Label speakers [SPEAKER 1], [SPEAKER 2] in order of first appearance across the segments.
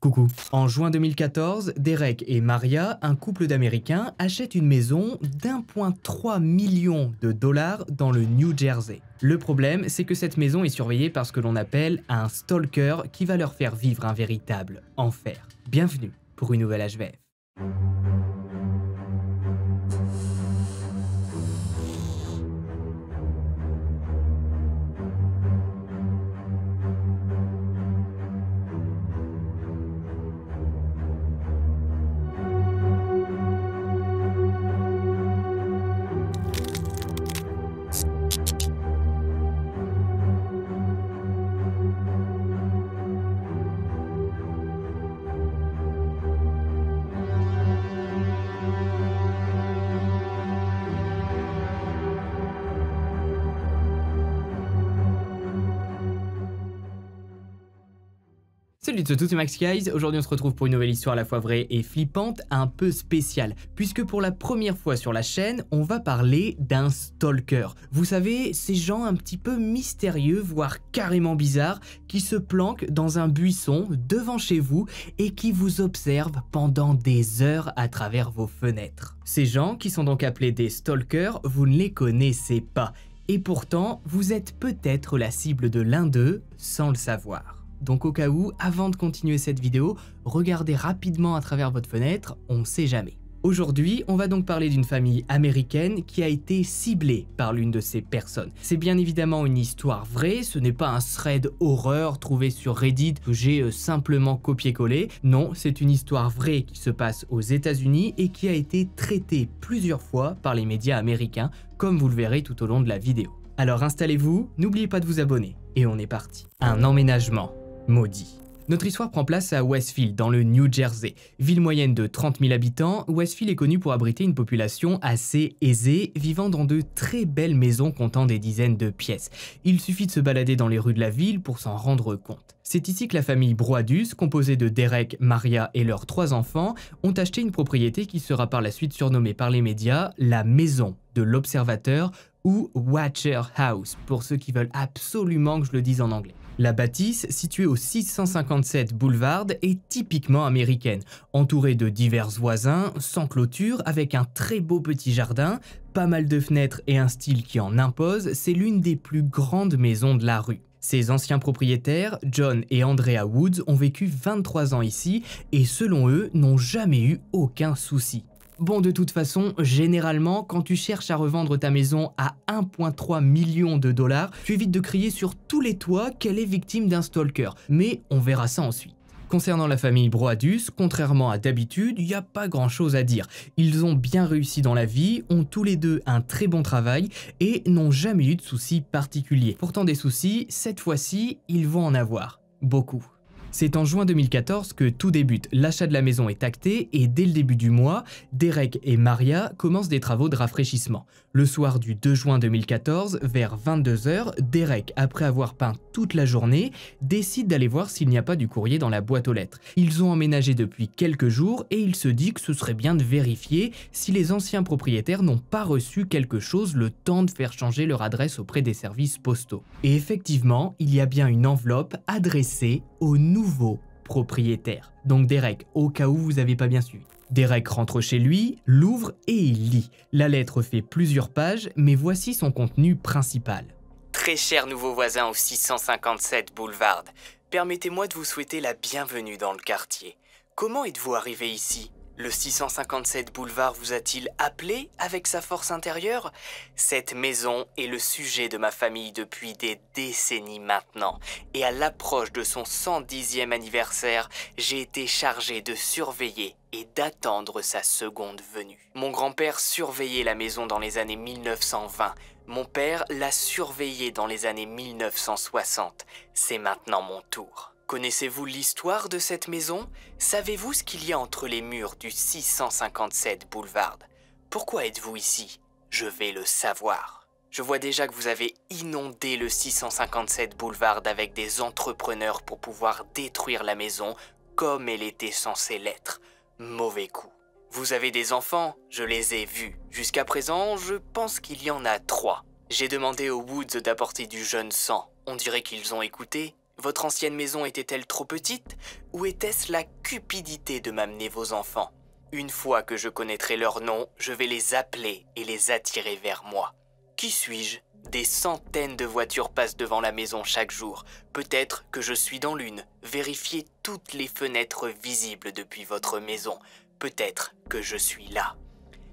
[SPEAKER 1] Coucou. En juin 2014, Derek et Maria, un couple d'Américains, achètent une maison d'1,3 million de dollars dans le New Jersey. Le problème, c'est que cette maison est surveillée par ce que l'on appelle un stalker qui va leur faire vivre un véritable enfer. Bienvenue pour une nouvelle HVF. Salut tout c'est Max Guys, aujourd'hui on se retrouve pour une nouvelle histoire à la fois vraie et flippante, un peu spéciale, puisque pour la première fois sur la chaîne, on va parler d'un stalker. Vous savez, ces gens un petit peu mystérieux, voire carrément bizarres, qui se planquent dans un buisson devant chez vous et qui vous observent pendant des heures à travers vos fenêtres. Ces gens, qui sont donc appelés des stalkers, vous ne les connaissez pas, et pourtant vous êtes peut-être la cible de l'un d'eux sans le savoir. Donc au cas où, avant de continuer cette vidéo, regardez rapidement à travers votre fenêtre, on sait jamais. Aujourd'hui, on va donc parler d'une famille américaine qui a été ciblée par l'une de ces personnes. C'est bien évidemment une histoire vraie, ce n'est pas un thread horreur trouvé sur Reddit que j'ai euh, simplement copié-collé. Non, c'est une histoire vraie qui se passe aux États-Unis et qui a été traitée plusieurs fois par les médias américains, comme vous le verrez tout au long de la vidéo. Alors installez-vous, n'oubliez pas de vous abonner, et on est parti. Un emménagement maudit. Notre histoire prend place à Westfield, dans le New Jersey. Ville moyenne de 30 000 habitants, Westfield est connue pour abriter une population assez aisée, vivant dans de très belles maisons comptant des dizaines de pièces. Il suffit de se balader dans les rues de la ville pour s'en rendre compte. C'est ici que la famille Broadus, composée de Derek, Maria et leurs trois enfants, ont acheté une propriété qui sera par la suite surnommée par les médias la maison de l'observateur ou Watcher House, pour ceux qui veulent absolument que je le dise en anglais. La bâtisse, située au 657 Boulevard, est typiquement américaine, entourée de divers voisins, sans clôture, avec un très beau petit jardin, pas mal de fenêtres et un style qui en impose, c'est l'une des plus grandes maisons de la rue. Ses anciens propriétaires, John et Andrea Woods, ont vécu 23 ans ici et selon eux, n'ont jamais eu aucun souci. Bon, de toute façon, généralement, quand tu cherches à revendre ta maison à 1,3 million de dollars, tu évites de crier sur tous les toits qu'elle est victime d'un stalker. Mais on verra ça ensuite. Concernant la famille Broadus, contrairement à d'habitude, il n'y a pas grand chose à dire. Ils ont bien réussi dans la vie, ont tous les deux un très bon travail et n'ont jamais eu de soucis particuliers. Pourtant des soucis, cette fois-ci, ils vont en avoir. Beaucoup. C'est en juin 2014 que tout débute, l'achat de la maison est acté et dès le début du mois, Derek et Maria commencent des travaux de rafraîchissement. Le soir du 2 juin 2014, vers 22h, Derek, après avoir peint toute la journée, décide d'aller voir s'il n'y a pas du courrier dans la boîte aux lettres. Ils ont emménagé depuis quelques jours et il se dit que ce serait bien de vérifier si les anciens propriétaires n'ont pas reçu quelque chose le temps de faire changer leur adresse auprès des services postaux. Et effectivement, il y a bien une enveloppe adressée au nouveau nouveau propriétaire. Donc Derek, au cas où vous n'avez pas bien suivi. Derek rentre chez lui, l'ouvre et il lit. La lettre fait plusieurs pages, mais voici son contenu principal. Très cher nouveau voisin au 657 Boulevard, permettez-moi de vous souhaiter la bienvenue dans le quartier. Comment êtes-vous arrivé ici le 657 boulevard vous a-t-il appelé avec sa force intérieure Cette maison est le sujet de ma famille depuis des décennies maintenant, et à l'approche de son 110e anniversaire, j'ai été chargé de surveiller et d'attendre sa seconde venue. Mon grand-père surveillait la maison dans les années 1920, mon père l'a surveillée dans les années 1960, c'est maintenant mon tour. Connaissez-vous l'histoire de cette maison Savez-vous ce qu'il y a entre les murs du 657 boulevard Pourquoi êtes-vous ici Je vais le savoir. Je vois déjà que vous avez inondé le 657 boulevard avec des entrepreneurs pour pouvoir détruire la maison comme elle était censée l'être. Mauvais coup. Vous avez des enfants Je les ai vus. Jusqu'à présent, je pense qu'il y en a trois. J'ai demandé aux Woods d'apporter du jeune sang. On dirait qu'ils ont écouté votre ancienne maison était-elle trop petite ou était-ce la cupidité de m'amener vos enfants Une fois que je connaîtrai leur nom, je vais les appeler et les attirer vers moi. Qui suis-je Des centaines de voitures passent devant la maison chaque jour. Peut-être que je suis dans l'une. Vérifiez toutes les fenêtres visibles depuis votre maison. Peut-être que je suis là.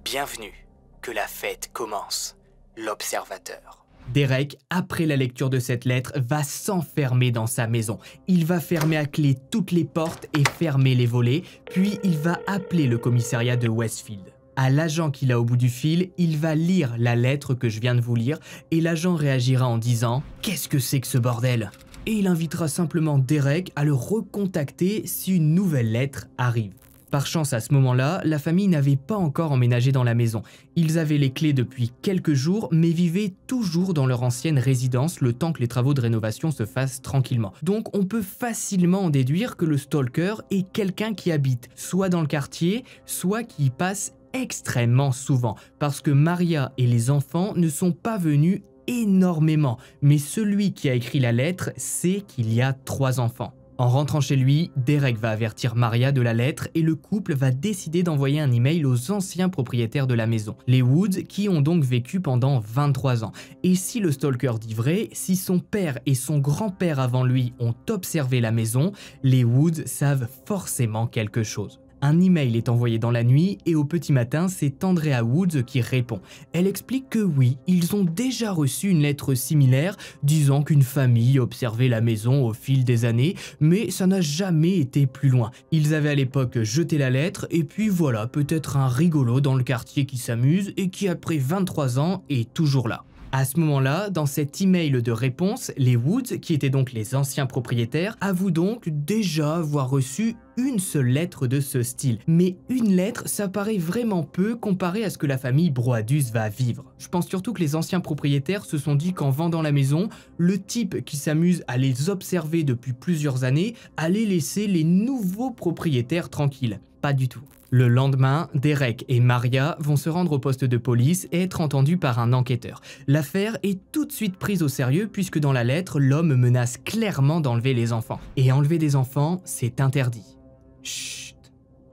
[SPEAKER 1] Bienvenue. Que la fête commence. L'observateur. Derek, après la lecture de cette lettre, va s'enfermer dans sa maison. Il va fermer à clé toutes les portes et fermer les volets, puis il va appeler le commissariat de Westfield. À l'agent qu'il a au bout du fil, il va lire la lettre que je viens de vous lire et l'agent réagira en disant ⁇ Qu'est-ce que c'est que ce bordel ?⁇ Et il invitera simplement Derek à le recontacter si une nouvelle lettre arrive. Par chance, à ce moment-là, la famille n'avait pas encore emménagé dans la maison. Ils avaient les clés depuis quelques jours, mais vivaient toujours dans leur ancienne résidence le temps que les travaux de rénovation se fassent tranquillement. Donc on peut facilement en déduire que le stalker est quelqu'un qui habite soit dans le quartier, soit qui y passe extrêmement souvent, parce que Maria et les enfants ne sont pas venus énormément, mais celui qui a écrit la lettre sait qu'il y a trois enfants. En rentrant chez lui, Derek va avertir Maria de la lettre et le couple va décider d'envoyer un email aux anciens propriétaires de la maison, les Woods, qui ont donc vécu pendant 23 ans. Et si le stalker dit vrai, si son père et son grand-père avant lui ont observé la maison, les Woods savent forcément quelque chose. Un email est envoyé dans la nuit et au petit matin, c'est Andrea Woods qui répond. Elle explique que oui, ils ont déjà reçu une lettre similaire disant qu'une famille observait la maison au fil des années, mais ça n'a jamais été plus loin. Ils avaient à l'époque jeté la lettre et puis voilà, peut-être un rigolo dans le quartier qui s'amuse et qui après 23 ans est toujours là. À ce moment-là, dans cet email de réponse, les Woods, qui étaient donc les anciens propriétaires, avouent donc déjà avoir reçu une seule lettre de ce style. Mais une lettre, ça paraît vraiment peu comparé à ce que la famille Broadus va vivre. Je pense surtout que les anciens propriétaires se sont dit qu'en vendant la maison, le type qui s'amuse à les observer depuis plusieurs années allait laisser les nouveaux propriétaires tranquilles. Pas du tout. Le lendemain, Derek et Maria vont se rendre au poste de police et être entendus par un enquêteur. L'affaire est tout de suite prise au sérieux puisque dans la lettre, l'homme menace clairement d'enlever les enfants. Et enlever des enfants, c'est interdit. Chut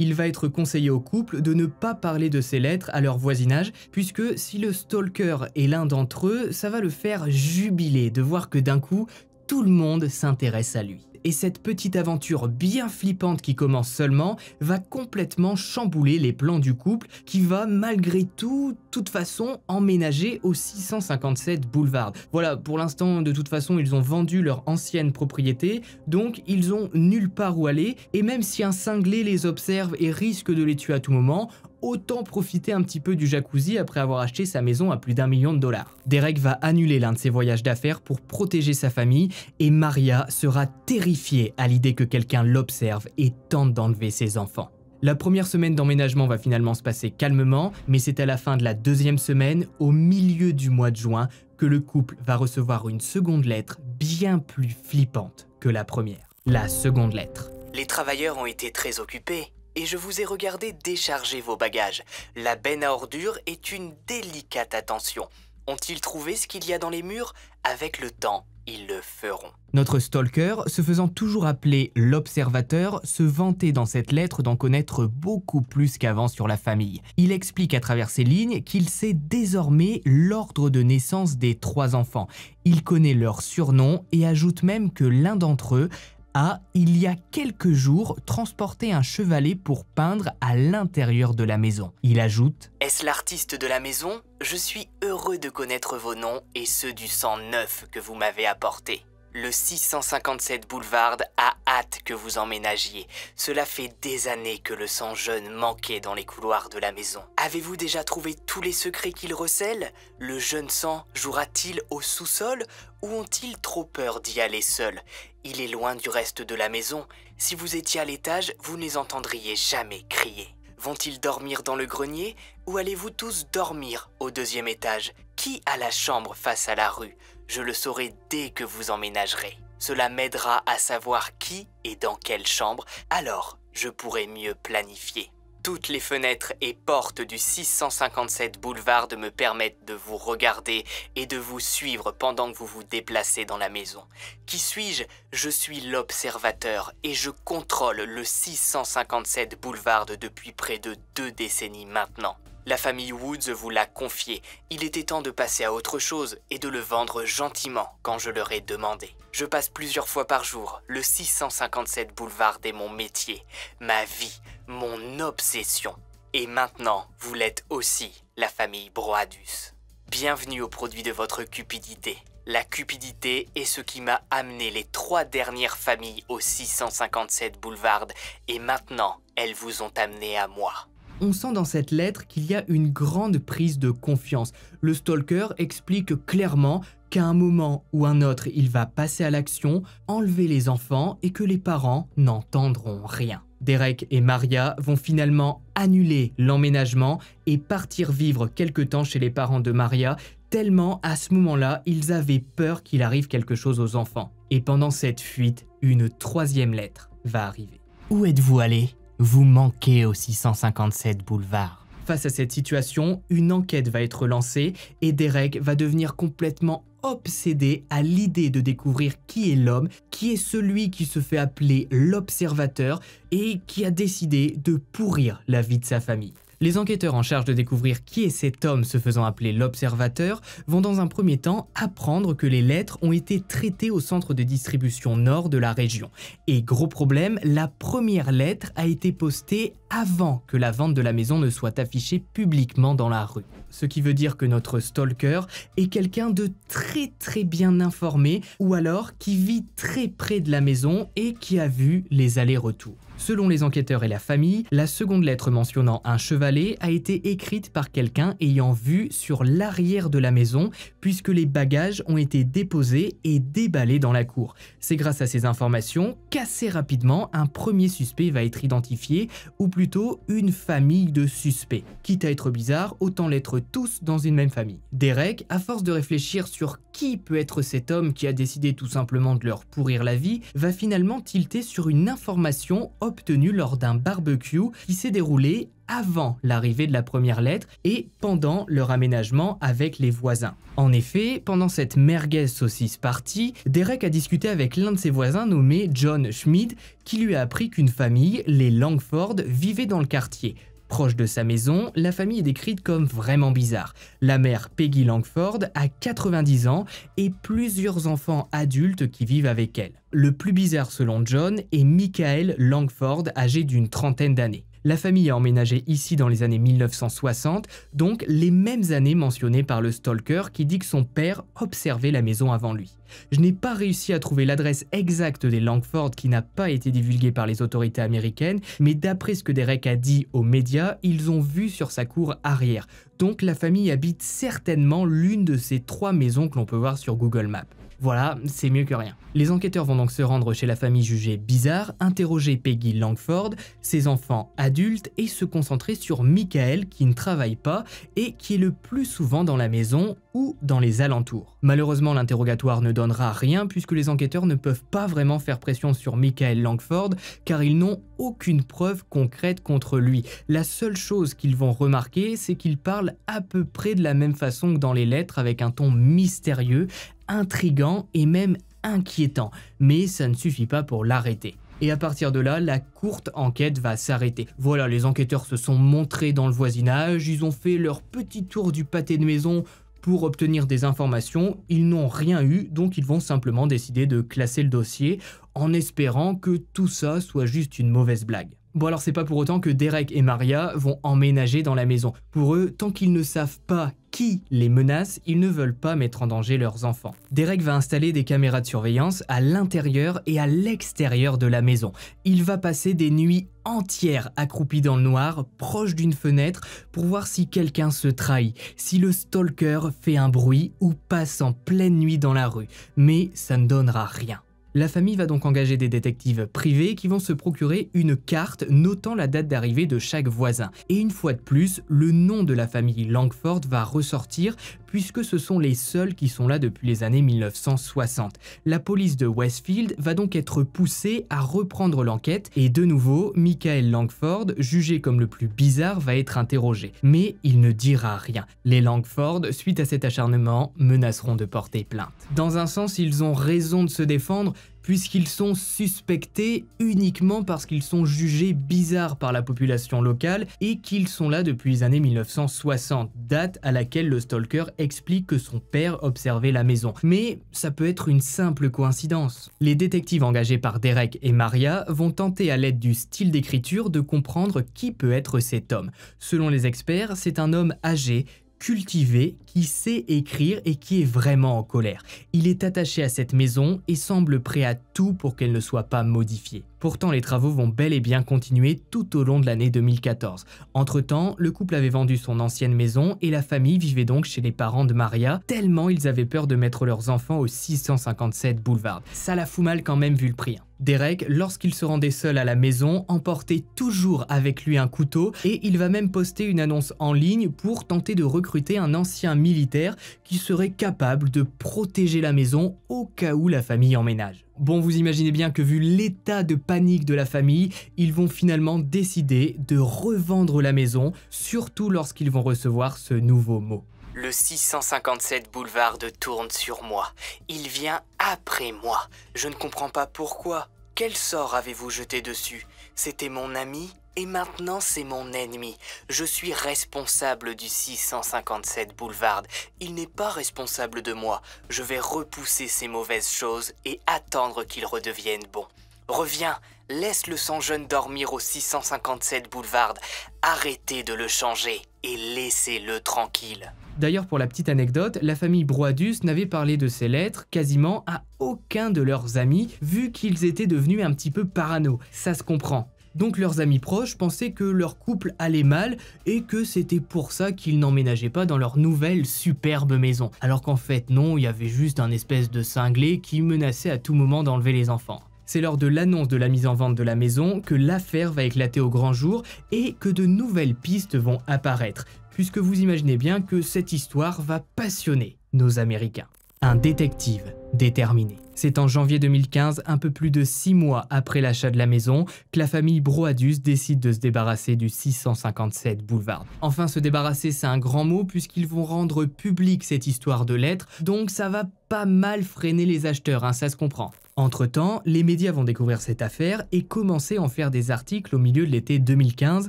[SPEAKER 1] il va être conseillé au couple de ne pas parler de ces lettres à leur voisinage, puisque si le stalker est l'un d'entre eux, ça va le faire jubiler de voir que d'un coup, tout le monde s'intéresse à lui et cette petite aventure bien flippante qui commence seulement va complètement chambouler les plans du couple qui va malgré tout toute façon emménager au 657 Boulevard. Voilà, pour l'instant, de toute façon, ils ont vendu leur ancienne propriété, donc ils ont nulle part où aller, et même si un cinglé les observe et risque de les tuer à tout moment, autant profiter un petit peu du jacuzzi après avoir acheté sa maison à plus d'un million de dollars. Derek va annuler l'un de ses voyages d'affaires pour protéger sa famille et Maria sera terrifiée à l'idée que quelqu'un l'observe et tente d'enlever ses enfants. La première semaine d'emménagement va finalement se passer calmement, mais c'est à la fin de la deuxième semaine, au milieu du mois de juin, que le couple va recevoir une seconde lettre bien plus flippante que la première. La seconde lettre. Les travailleurs ont été très occupés et je vous ai regardé décharger vos bagages. La benne à ordures est une délicate attention. Ont-ils trouvé ce qu'il y a dans les murs Avec le temps, ils le feront. Notre stalker, se faisant toujours appeler l'observateur, se vantait dans cette lettre d'en connaître beaucoup plus qu'avant sur la famille. Il explique à travers ces lignes qu'il sait désormais l'ordre de naissance des trois enfants. Il connaît leur surnom et ajoute même que l'un d'entre eux a, il y a quelques jours, transporté un chevalet pour peindre à l'intérieur de la maison. Il ajoute Est-ce l'artiste de la maison Je suis heureux de connaître vos noms et ceux du sang neuf que vous m'avez apporté. Le 657 Boulevard a hâte que vous emménagiez. Cela fait des années que le sang jeune manquait dans les couloirs de la maison. Avez-vous déjà trouvé tous les secrets qu'il recèle Le jeune sang jouera-t-il au sous-sol ou ont-ils trop peur d'y aller seul Il est loin du reste de la maison. Si vous étiez à l'étage, vous ne les entendriez jamais crier. Vont-ils dormir dans le grenier ou allez-vous tous dormir au deuxième étage Qui a la chambre face à la rue je le saurai dès que vous emménagerez. Cela m'aidera à savoir qui et dans quelle chambre, alors je pourrai mieux planifier. Toutes les fenêtres et portes du 657 boulevard me permettent de vous regarder et de vous suivre pendant que vous vous déplacez dans la maison. Qui suis-je Je suis l'observateur et je contrôle le 657 boulevard depuis près de deux décennies maintenant. La famille Woods vous l'a confié. Il était temps de passer à autre chose et de le vendre gentiment quand je leur ai demandé. Je passe plusieurs fois par jour le 657 boulevard est mon métier, ma vie, mon obsession. Et maintenant, vous l'êtes aussi, la famille Broadus. Bienvenue au produit de votre cupidité. La cupidité est ce qui m'a amené les trois dernières familles au 657 boulevard et maintenant, elles vous ont amené à moi on sent dans cette lettre qu'il y a une grande prise de confiance. Le stalker explique clairement qu'à un moment ou un autre, il va passer à l'action, enlever les enfants et que les parents n'entendront rien. Derek et Maria vont finalement annuler l'emménagement et partir vivre quelque temps chez les parents de Maria, tellement à ce moment-là, ils avaient peur qu'il arrive quelque chose aux enfants. Et pendant cette fuite, une troisième lettre va arriver. Où êtes-vous allé vous manquez au 657 boulevard. Face à cette situation, une enquête va être lancée et Derek va devenir complètement obsédé à l'idée de découvrir qui est l'homme, qui est celui qui se fait appeler l'observateur et qui a décidé de pourrir la vie de sa famille. Les enquêteurs en charge de découvrir qui est cet homme se faisant appeler l'observateur vont dans un premier temps apprendre que les lettres ont été traitées au centre de distribution nord de la région. Et gros problème, la première lettre a été postée avant que la vente de la maison ne soit affichée publiquement dans la rue. Ce qui veut dire que notre stalker est quelqu'un de très très bien informé ou alors qui vit très près de la maison et qui a vu les allers-retours. Selon les enquêteurs et la famille, la seconde lettre mentionnant un chevalet a été écrite par quelqu'un ayant vu sur l'arrière de la maison, puisque les bagages ont été déposés et déballés dans la cour. C'est grâce à ces informations qu'assez rapidement, un premier suspect va être identifié, ou plutôt une famille de suspects. Quitte à être bizarre, autant l'être tous dans une même famille. Derek, à force de réfléchir sur qui peut être cet homme qui a décidé tout simplement de leur pourrir la vie, va finalement tilter sur une information obtenu lors d'un barbecue qui s'est déroulé avant l'arrivée de la première lettre et pendant leur aménagement avec les voisins. En effet, pendant cette merguez saucisse partie, Derek a discuté avec l'un de ses voisins nommé John Schmid qui lui a appris qu'une famille, les Langford, vivait dans le quartier, Proche de sa maison, la famille est décrite comme vraiment bizarre. La mère Peggy Langford a 90 ans et plusieurs enfants adultes qui vivent avec elle. Le plus bizarre selon John est Michael Langford, âgé d'une trentaine d'années. La famille a emménagé ici dans les années 1960, donc les mêmes années mentionnées par le stalker qui dit que son père observait la maison avant lui. Je n'ai pas réussi à trouver l'adresse exacte des Langford qui n'a pas été divulguée par les autorités américaines, mais d'après ce que Derek a dit aux médias, ils ont vu sur sa cour arrière. Donc la famille habite certainement l'une de ces trois maisons que l'on peut voir sur Google Maps. Voilà, c'est mieux que rien. Les enquêteurs vont donc se rendre chez la famille jugée bizarre, interroger Peggy Langford, ses enfants adultes et se concentrer sur Michael qui ne travaille pas et qui est le plus souvent dans la maison ou dans les alentours. Malheureusement, l'interrogatoire ne donnera rien puisque les enquêteurs ne peuvent pas vraiment faire pression sur Michael Langford car ils n'ont aucune preuve concrète contre lui. La seule chose qu'ils vont remarquer, c'est qu'il parle à peu près de la même façon que dans les lettres avec un ton mystérieux, intrigant et même inquiétant, mais ça ne suffit pas pour l'arrêter. Et à partir de là, la courte enquête va s'arrêter. Voilà, les enquêteurs se sont montrés dans le voisinage, ils ont fait leur petit tour du pâté de maison pour obtenir des informations, ils n'ont rien eu, donc ils vont simplement décider de classer le dossier en espérant que tout ça soit juste une mauvaise blague. Bon alors c'est pas pour autant que Derek et Maria vont emménager dans la maison. Pour eux, tant qu'ils ne savent pas qui les menace, ils ne veulent pas mettre en danger leurs enfants. Derek va installer des caméras de surveillance à l'intérieur et à l'extérieur de la maison. Il va passer des nuits entières accroupi dans le noir, proche d'une fenêtre, pour voir si quelqu'un se trahit, si le stalker fait un bruit ou passe en pleine nuit dans la rue. Mais ça ne donnera rien. La famille va donc engager des détectives privés qui vont se procurer une carte notant la date d'arrivée de chaque voisin. Et une fois de plus, le nom de la famille Langford va ressortir puisque ce sont les seuls qui sont là depuis les années 1960. La police de Westfield va donc être poussée à reprendre l'enquête et de nouveau, Michael Langford, jugé comme le plus bizarre, va être interrogé. Mais il ne dira rien. Les Langford, suite à cet acharnement, menaceront de porter plainte. Dans un sens, ils ont raison de se défendre, puisqu'ils sont suspectés uniquement parce qu'ils sont jugés bizarres par la population locale et qu'ils sont là depuis les années 1960, date à laquelle le stalker explique que son père observait la maison. Mais ça peut être une simple coïncidence. Les détectives engagés par Derek et Maria vont tenter à l'aide du style d'écriture de comprendre qui peut être cet homme. Selon les experts, c'est un homme âgé, cultivé, qui sait écrire et qui est vraiment en colère. Il est attaché à cette maison et semble prêt à tout pour qu'elle ne soit pas modifiée. Pourtant, les travaux vont bel et bien continuer tout au long de l'année 2014. Entre-temps, le couple avait vendu son ancienne maison et la famille vivait donc chez les parents de Maria, tellement ils avaient peur de mettre leurs enfants au 657 boulevard. Ça la fout mal quand même vu le prix. Hein. Derek, lorsqu'il se rendait seul à la maison, emportait toujours avec lui un couteau et il va même poster une annonce en ligne pour tenter de recruter un ancien militaire qui serait capable de protéger la maison au cas où la famille emménage. Bon, vous imaginez bien que vu l'état de panique de la famille, ils vont finalement décider de revendre la maison, surtout lorsqu'ils vont recevoir ce nouveau mot. Le 657 boulevard de tourne sur moi. Il vient après moi. Je ne comprends pas pourquoi. Quel sort avez-vous jeté dessus C'était mon ami et maintenant, c'est mon ennemi. Je suis responsable du 657 boulevard. Il n'est pas responsable de moi. Je vais repousser ces mauvaises choses et attendre qu'ils redeviennent bon. Reviens, laisse le sang jeune dormir au 657 boulevard. Arrêtez de le changer et laissez-le tranquille. D'ailleurs, pour la petite anecdote, la famille Broadus n'avait parlé de ces lettres quasiment à aucun de leurs amis, vu qu'ils étaient devenus un petit peu parano. Ça se comprend. Donc leurs amis proches pensaient que leur couple allait mal et que c'était pour ça qu'ils n'emménageaient pas dans leur nouvelle superbe maison. Alors qu'en fait non, il y avait juste un espèce de cinglé qui menaçait à tout moment d'enlever les enfants. C'est lors de l'annonce de la mise en vente de la maison que l'affaire va éclater au grand jour et que de nouvelles pistes vont apparaître, puisque vous imaginez bien que cette histoire va passionner nos Américains. Un détective déterminé. C'est en janvier 2015, un peu plus de six mois après l'achat de la maison, que la famille Broadus décide de se débarrasser du 657 boulevard. Enfin, se débarrasser, c'est un grand mot puisqu'ils vont rendre publique cette histoire de lettres, donc ça va pas mal freiner les acheteurs, hein, ça se comprend. Entre-temps, les médias vont découvrir cette affaire et commencer à en faire des articles au milieu de l'été 2015,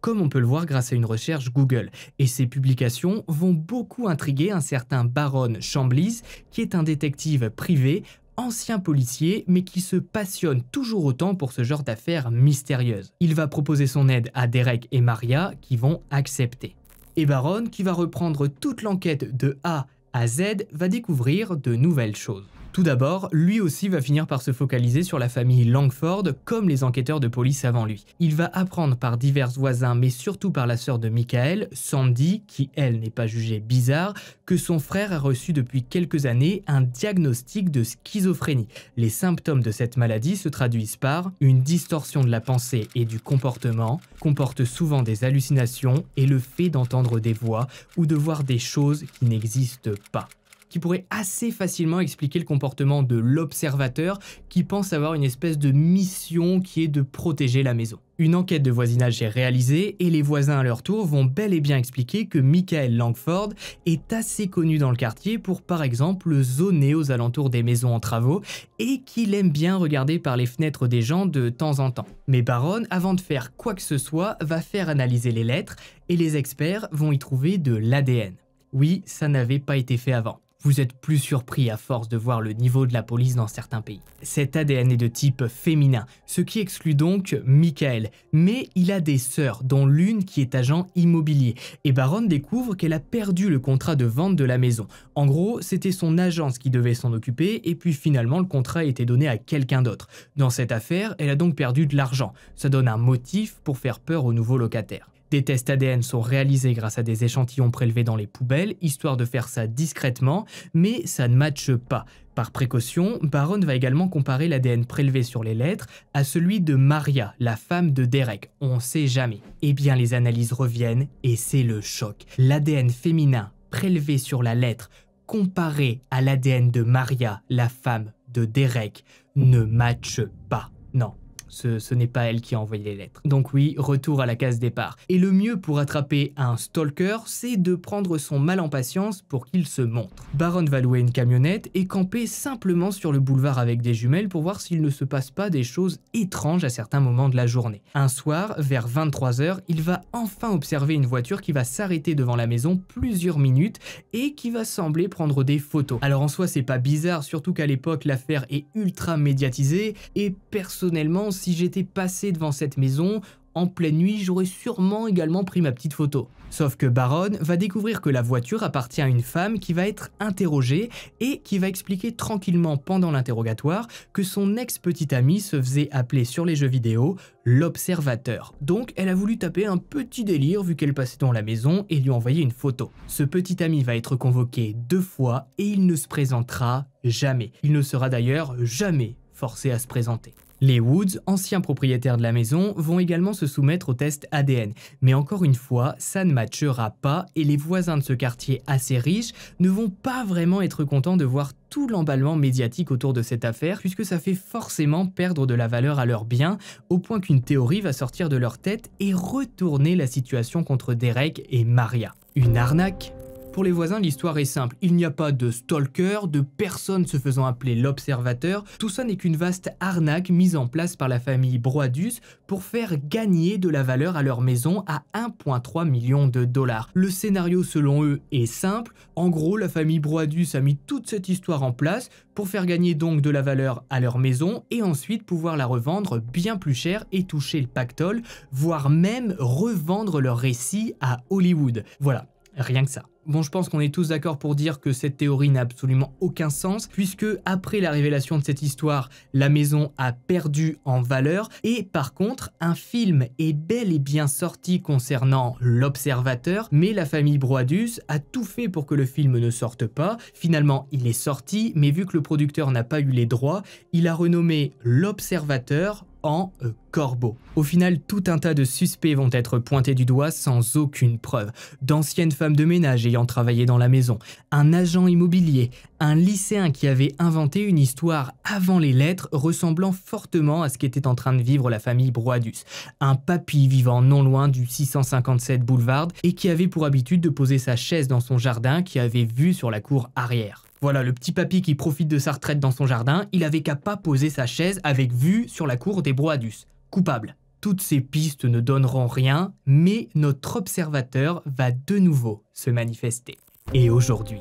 [SPEAKER 1] comme on peut le voir grâce à une recherche Google. Et ces publications vont beaucoup intriguer un certain Baron Chambliss, qui est un détective privé, ancien policier, mais qui se passionne toujours autant pour ce genre d'affaires mystérieuses. Il va proposer son aide à Derek et Maria, qui vont accepter. Et Baron, qui va reprendre toute l'enquête de A à Z, va découvrir de nouvelles choses. Tout d'abord, lui aussi va finir par se focaliser sur la famille Langford, comme les enquêteurs de police avant lui. Il va apprendre par divers voisins, mais surtout par la sœur de Michael, Sandy, qui elle n'est pas jugée bizarre, que son frère a reçu depuis quelques années un diagnostic de schizophrénie. Les symptômes de cette maladie se traduisent par une distorsion de la pensée et du comportement, comporte souvent des hallucinations et le fait d'entendre des voix ou de voir des choses qui n'existent pas qui pourrait assez facilement expliquer le comportement de l'observateur qui pense avoir une espèce de mission qui est de protéger la maison. Une enquête de voisinage est réalisée et les voisins à leur tour vont bel et bien expliquer que Michael Langford est assez connu dans le quartier pour par exemple zoner aux alentours des maisons en travaux et qu'il aime bien regarder par les fenêtres des gens de temps en temps. Mais Baron, avant de faire quoi que ce soit, va faire analyser les lettres et les experts vont y trouver de l'ADN. Oui, ça n'avait pas été fait avant vous êtes plus surpris à force de voir le niveau de la police dans certains pays. Cet ADN est de type féminin, ce qui exclut donc Michael, mais il a des sœurs, dont l'une qui est agent immobilier, et Baron découvre qu'elle a perdu le contrat de vente de la maison. En gros, c'était son agence qui devait s'en occuper, et puis finalement le contrat a été donné à quelqu'un d'autre. Dans cette affaire, elle a donc perdu de l'argent, ça donne un motif pour faire peur aux nouveau locataires. Des tests ADN sont réalisés grâce à des échantillons prélevés dans les poubelles, histoire de faire ça discrètement, mais ça ne matche pas. Par précaution, Baron va également comparer l'ADN prélevé sur les lettres à celui de Maria, la femme de Derek. On sait jamais. Eh bien, les analyses reviennent et c'est le choc. L'ADN féminin prélevé sur la lettre comparé à l'ADN de Maria, la femme de Derek, ne matche pas. Non, ce, n'est pas elle qui a envoyé les lettres. Donc oui, retour à la case départ. Et le mieux pour attraper un stalker, c'est de prendre son mal en patience pour qu'il se montre. Baron va louer une camionnette et camper simplement sur le boulevard avec des jumelles pour voir s'il ne se passe pas des choses étranges à certains moments de la journée. Un soir, vers 23h, il va enfin observer une voiture qui va s'arrêter devant la maison plusieurs minutes et qui va sembler prendre des photos. Alors en soi, c'est pas bizarre, surtout qu'à l'époque, l'affaire est ultra médiatisée et personnellement, si j'étais passé devant cette maison, en pleine nuit, j'aurais sûrement également pris ma petite photo. Sauf que Baron va découvrir que la voiture appartient à une femme qui va être interrogée et qui va expliquer tranquillement pendant l'interrogatoire que son ex-petite ami se faisait appeler sur les jeux vidéo l'observateur. Donc elle a voulu taper un petit délire vu qu'elle passait dans la maison et lui envoyer une photo. Ce petit ami va être convoqué deux fois et il ne se présentera jamais. Il ne sera d'ailleurs jamais forcé à se présenter. Les Woods, anciens propriétaires de la maison, vont également se soumettre au test ADN. Mais encore une fois, ça ne matchera pas et les voisins de ce quartier assez riche ne vont pas vraiment être contents de voir tout l'emballement médiatique autour de cette affaire puisque ça fait forcément perdre de la valeur à leurs biens au point qu'une théorie va sortir de leur tête et retourner la situation contre Derek et Maria. Une arnaque pour les voisins, l'histoire est simple. Il n'y a pas de stalker, de personne se faisant appeler l'observateur. Tout ça n'est qu'une vaste arnaque mise en place par la famille Broadus pour faire gagner de la valeur à leur maison à 1,3 million de dollars. Le scénario, selon eux, est simple. En gros, la famille Broadus a mis toute cette histoire en place pour faire gagner donc de la valeur à leur maison et ensuite pouvoir la revendre bien plus cher et toucher le pactole, voire même revendre leur récit à Hollywood. Voilà, Rien que ça. Bon, je pense qu'on est tous d'accord pour dire que cette théorie n'a absolument aucun sens, puisque après la révélation de cette histoire, la maison a perdu en valeur, et par contre, un film est bel et bien sorti concernant l'observateur, mais la famille Broadus a tout fait pour que le film ne sorte pas. Finalement, il est sorti, mais vu que le producteur n'a pas eu les droits, il a renommé l'observateur en euh, corbeau. Au final, tout un tas de suspects vont être pointés du doigt sans aucune preuve. D'anciennes femmes de ménage ayant travaillé dans la maison, un agent immobilier, un lycéen qui avait inventé une histoire avant les lettres ressemblant fortement à ce qu'était en train de vivre la famille Broadus, un papy vivant non loin du 657 boulevard et qui avait pour habitude de poser sa chaise dans son jardin qui avait vue sur la cour arrière. Voilà, le petit papy qui profite de sa retraite dans son jardin, il avait qu'à pas poser sa chaise avec vue sur la cour des Broadus. Coupable. Toutes ces pistes ne donneront rien, mais notre observateur va de nouveau se manifester. Et aujourd'hui.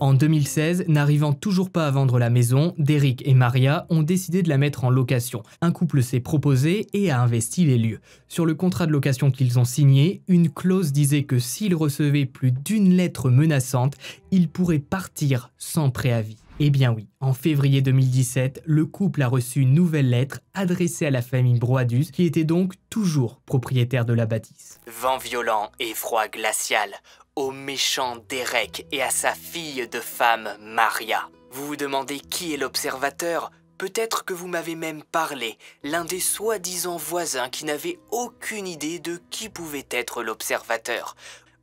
[SPEAKER 1] En 2016, n'arrivant toujours pas à vendre la maison, Derek et Maria ont décidé de la mettre en location. Un couple s'est proposé et a investi les lieux. Sur le contrat de location qu'ils ont signé, une clause disait que s'ils recevaient plus d'une lettre menaçante, ils pourraient partir sans préavis. Eh bien oui, en février 2017, le couple a reçu une nouvelle lettre adressée à la famille Broadus, qui était donc toujours propriétaire de la bâtisse. Vent violent et froid glacial, au méchant Derek et à sa fille de femme Maria. Vous vous demandez qui est l'observateur Peut-être que vous m'avez même parlé, l'un des soi-disant voisins qui n'avait aucune idée de qui pouvait être l'observateur.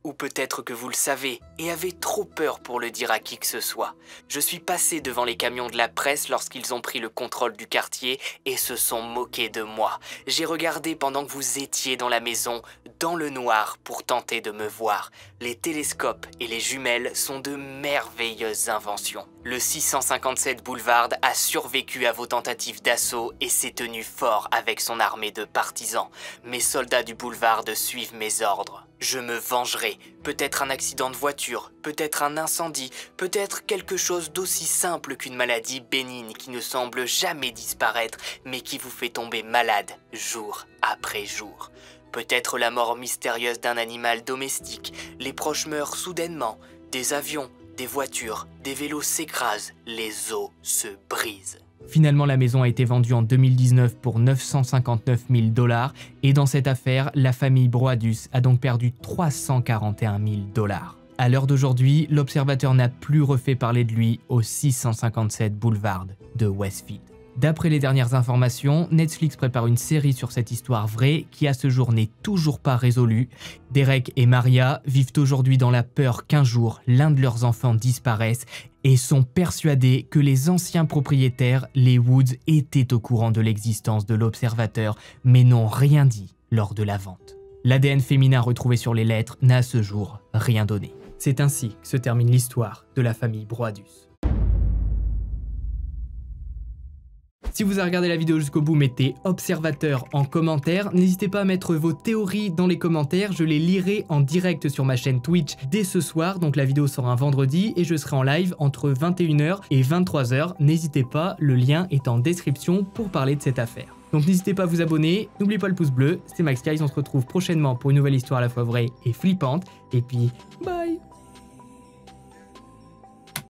[SPEAKER 1] Ou peut-être que vous le savez et avez trop peur pour le dire à qui que ce soit. Je suis passé devant les camions de la presse lorsqu'ils ont pris le contrôle du quartier et se sont moqués de moi. J'ai regardé pendant que vous étiez dans la maison, dans le noir, pour tenter de me voir les télescopes et les jumelles sont de merveilleuses inventions. Le 657 Boulevard a survécu à vos tentatives d'assaut et s'est tenu fort avec son armée de partisans. Mes soldats du boulevard suivent mes ordres. Je me vengerai. Peut-être un accident de voiture, peut-être un incendie, peut-être quelque chose d'aussi simple qu'une maladie bénigne qui ne semble jamais disparaître mais qui vous fait tomber malade jour après jour. Peut-être la mort mystérieuse d'un animal domestique, les proches meurent soudainement, des avions, des voitures, des vélos s'écrasent, les os se brisent. Finalement, la maison a été vendue en 2019 pour 959 000 dollars et dans cette affaire, la famille Broadus a donc perdu 341 000 dollars. À l'heure d'aujourd'hui, l'observateur n'a plus refait parler de lui au 657 boulevard de Westfield. D'après les dernières informations, Netflix prépare une série sur cette histoire vraie qui à ce jour n'est toujours pas résolue. Derek et Maria vivent aujourd'hui dans la peur qu'un jour l'un de leurs enfants disparaisse et sont persuadés que les anciens propriétaires, les Woods, étaient au courant de l'existence de l'observateur mais n'ont rien dit lors de la vente. L'ADN féminin retrouvé sur les lettres n'a à ce jour rien donné. C'est ainsi que se termine l'histoire de la famille Broadus. Si vous avez regardé la vidéo jusqu'au bout, mettez observateur en commentaire. N'hésitez pas à mettre vos théories dans les commentaires, je les lirai en direct sur ma chaîne Twitch dès ce soir, donc la vidéo sera un vendredi et je serai en live entre 21h et 23h. N'hésitez pas, le lien est en description pour parler de cette affaire. Donc n'hésitez pas à vous abonner, n'oubliez pas le pouce bleu, c'est Max Guys, on se retrouve prochainement pour une nouvelle histoire à la fois vraie et flippante, et puis bye